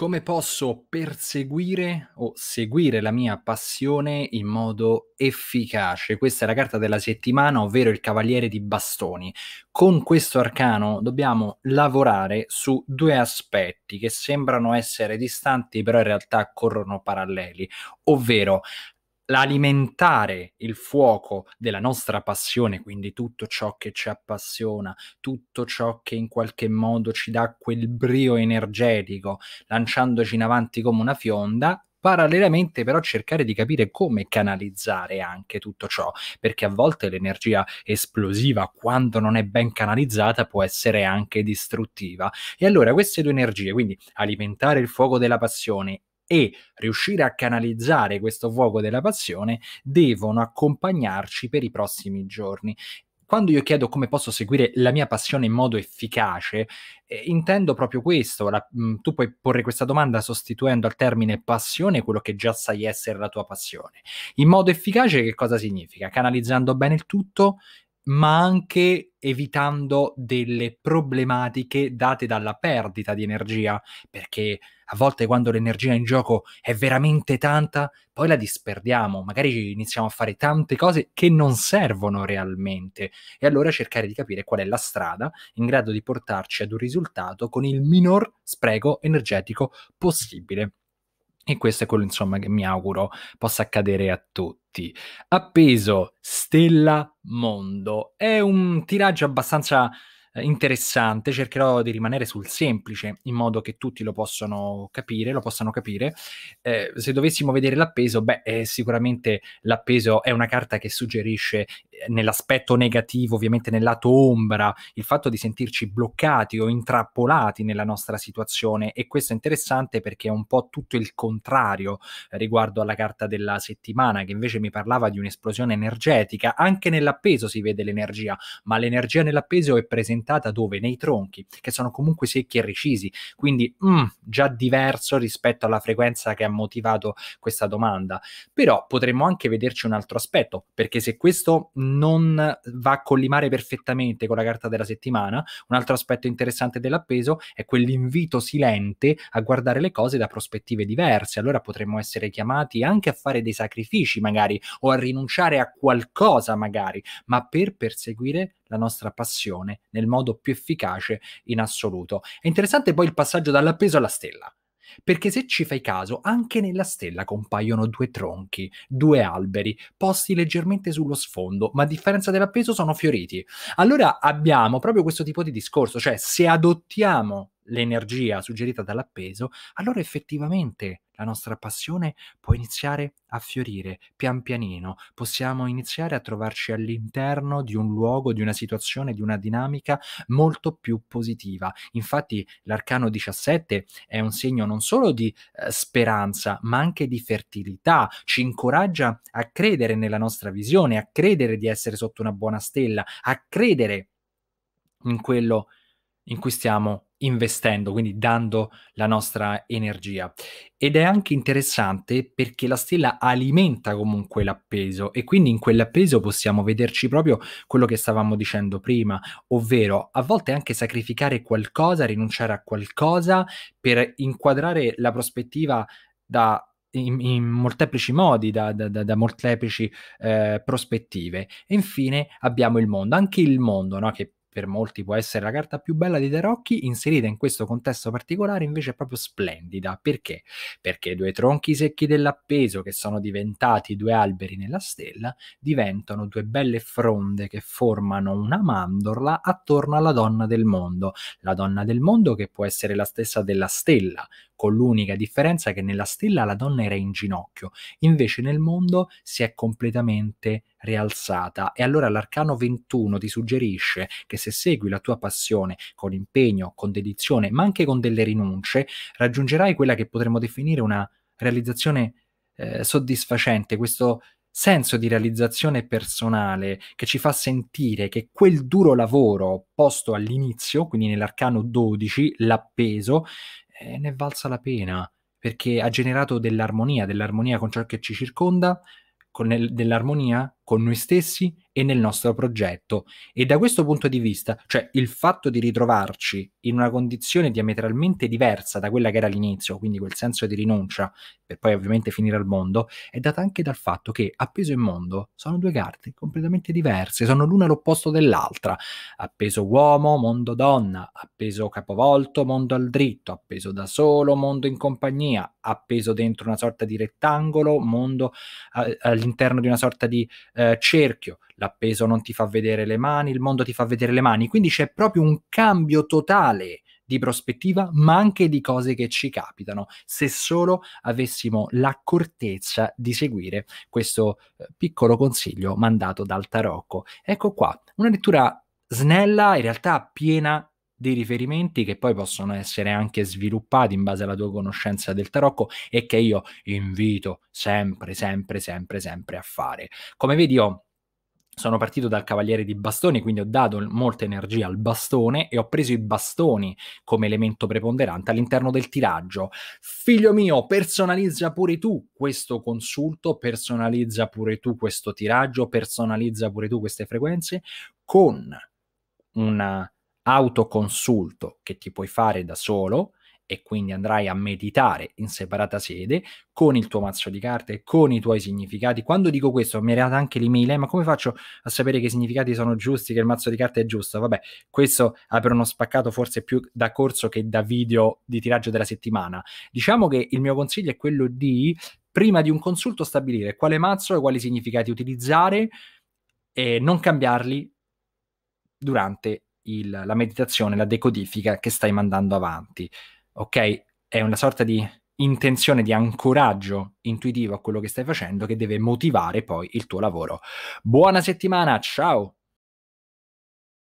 come posso perseguire o seguire la mia passione in modo efficace. Questa è la carta della settimana, ovvero il Cavaliere di Bastoni. Con questo arcano dobbiamo lavorare su due aspetti che sembrano essere distanti, però in realtà corrono paralleli, ovvero l'alimentare il fuoco della nostra passione, quindi tutto ciò che ci appassiona, tutto ciò che in qualche modo ci dà quel brio energetico, lanciandoci in avanti come una fionda, parallelamente però cercare di capire come canalizzare anche tutto ciò, perché a volte l'energia esplosiva, quando non è ben canalizzata, può essere anche distruttiva. E allora queste due energie, quindi alimentare il fuoco della passione e riuscire a canalizzare questo fuoco della passione devono accompagnarci per i prossimi giorni quando io chiedo come posso seguire la mia passione in modo efficace, eh, intendo proprio questo. La, mh, mm, tu puoi porre questa domanda sostituendo al termine passione quello che già sai essere la tua passione. In modo efficace che cosa significa? Canalizzando bene il tutto, ma anche evitando delle problematiche date dalla perdita di energia, perché a volte quando l'energia in gioco è veramente tanta, poi la disperdiamo, magari iniziamo a fare tante cose che non servono realmente e allora cercare di capire qual è la strada in grado di portarci ad un risultato con il minor spreco energetico possibile. E questo è quello, insomma, che mi auguro possa accadere a tutti. Appeso Stella Mondo è un tiraggio abbastanza interessante, cercherò di rimanere sul semplice in modo che tutti lo possano capire, lo possano capire. Eh, se dovessimo vedere l'appeso, beh, eh, sicuramente l'appeso è una carta che suggerisce eh, nell'aspetto negativo, ovviamente nel lato ombra, il fatto di sentirci bloccati o intrappolati nella nostra situazione e questo è interessante perché è un po' tutto il contrario riguardo alla carta della settimana che invece mi parlava di un'esplosione energetica, anche nell'appeso si vede l'energia, ma l'energia nell'appeso è presente piantata dove? Nei tronchi, che sono comunque secchi e recisi, quindi mm, già diverso rispetto alla frequenza che ha motivato questa domanda. Però potremmo anche vederci un altro aspetto, perché se questo non va a collimare perfettamente con la carta della settimana, un altro aspetto interessante dell'appeso è quell'invito silente a guardare le cose da prospettive diverse. Allora potremmo essere chiamati anche a fare dei sacrifici, magari, o a rinunciare a qualcosa, magari, ma per perseguire la nostra passione nel modo più efficace in assoluto. È interessante poi il passaggio dall'appeso alla stella. Perché se ci fai caso, anche nella stella compaiono due tronchi, due alberi, posti leggermente sullo sfondo, ma a differenza dell'appeso sono fioriti. Allora abbiamo proprio questo tipo di discorso, cioè se adottiamo l'energia suggerita dall'appeso, allora effettivamente la nostra passione può iniziare a fiorire pian pianino, possiamo iniziare a trovarci all'interno di un luogo, di una situazione, di una dinamica molto più positiva. Infatti l'arcano 17 è un segno non solo di eh, speranza, ma anche di fertilità, ci incoraggia a credere nella nostra visione, a credere di essere sotto una buona stella, a credere in quello in cui stiamo investendo, quindi dando la nostra energia. Ed è anche interessante perché la stella alimenta comunque l'appeso e quindi in quell'appeso possiamo vederci proprio quello che stavamo dicendo prima, ovvero a volte anche sacrificare qualcosa, rinunciare a qualcosa per inquadrare la prospettiva da in, in, molteplici modi, da, da, da molteplici eh, prospettive. E infine abbiamo il mondo, anche il mondo, no? che per molti può essere la carta più bella di Tarocchi, inserita in questo contesto particolare invece è proprio splendida. Perché? Perché due tronchi secchi dell'appeso che sono diventati due alberi nella stella diventano due belle fronde che formano una mandorla attorno alla donna del mondo. La donna del mondo che può essere la stessa della stella, con l'unica differenza che nella stella la donna era in ginocchio, invece nel mondo si è completamente rialzata. E allora l'arcano 21 ti suggerisce che se segui la tua passione con impegno, con dedizione, ma anche con delle rinunce, raggiungerai quella che potremmo definire una realizzazione eh, soddisfacente, questo senso di realizzazione personale che ci fa sentire che quel duro lavoro posto all'inizio, quindi nell'arcano 12, l'appeso, eh, ne è valsa la pena perché ha generato dell'armonia, dell'armonia con ciò che ci circonda, con, dell'armonia con noi stessi e nel nostro progetto. E da questo punto di vista, cioè il fatto di ritrovarci in una condizione diametralmente diversa da quella che era all'inizio, quindi quel senso di rinuncia, per poi ovviamente finire al mondo, è data anche dal fatto che Appeso in Mondo sono due carte completamente diverse, sono l'una l'opposto dell'altra. Appeso uomo, mondo donna, appeso capovolto, mondo al dritto, appeso da solo, mondo in compagnia, appeso dentro una sorta di rettangolo, mondo all'interno di una sorta di... Eh, eh, cerchio, l'appeso non ti fa vedere le mani, il mondo ti fa vedere le mani, quindi c'è proprio un cambio totale di prospettiva, ma anche di cose che ci capitano, se solo avessimo l'accortezza di seguire questo eh, piccolo consiglio mandato dal tarocco. Ecco qua, una lettura snella, in realtà piena dei riferimenti che poi possono essere anche sviluppati in base alla tua conoscenza del tarocco e che io invito sempre, sempre, sempre, sempre a fare. Come vedi io sono partito dal Cavaliere di Bastoni, quindi ho dato molta energia al bastone e ho preso i bastoni come elemento preponderante all'interno del tiraggio. Figlio mio, personalizza pure tu questo consulto, personalizza pure tu questo tiraggio, personalizza pure tu queste frequenze con una autoconsulto che ti puoi fare da solo e quindi andrai a meditare in separata sede con il tuo mazzo di carte, con i tuoi significati. Quando dico questo, mi è arrivata anche l'email, eh, ma come faccio a sapere che i significati sono giusti, che il mazzo di carte è giusto? Vabbè, questo apre uno spaccato forse più da corso che da video di tiraggio della settimana. Diciamo che il mio consiglio è quello di, prima di un consulto, stabilire quale mazzo e quali significati utilizzare e non cambiarli durante il, la meditazione, la decodifica che stai mandando avanti. Ok? È una sorta di intenzione di ancoraggio intuitivo a quello che stai facendo che deve motivare poi il tuo lavoro. Buona settimana, ciao!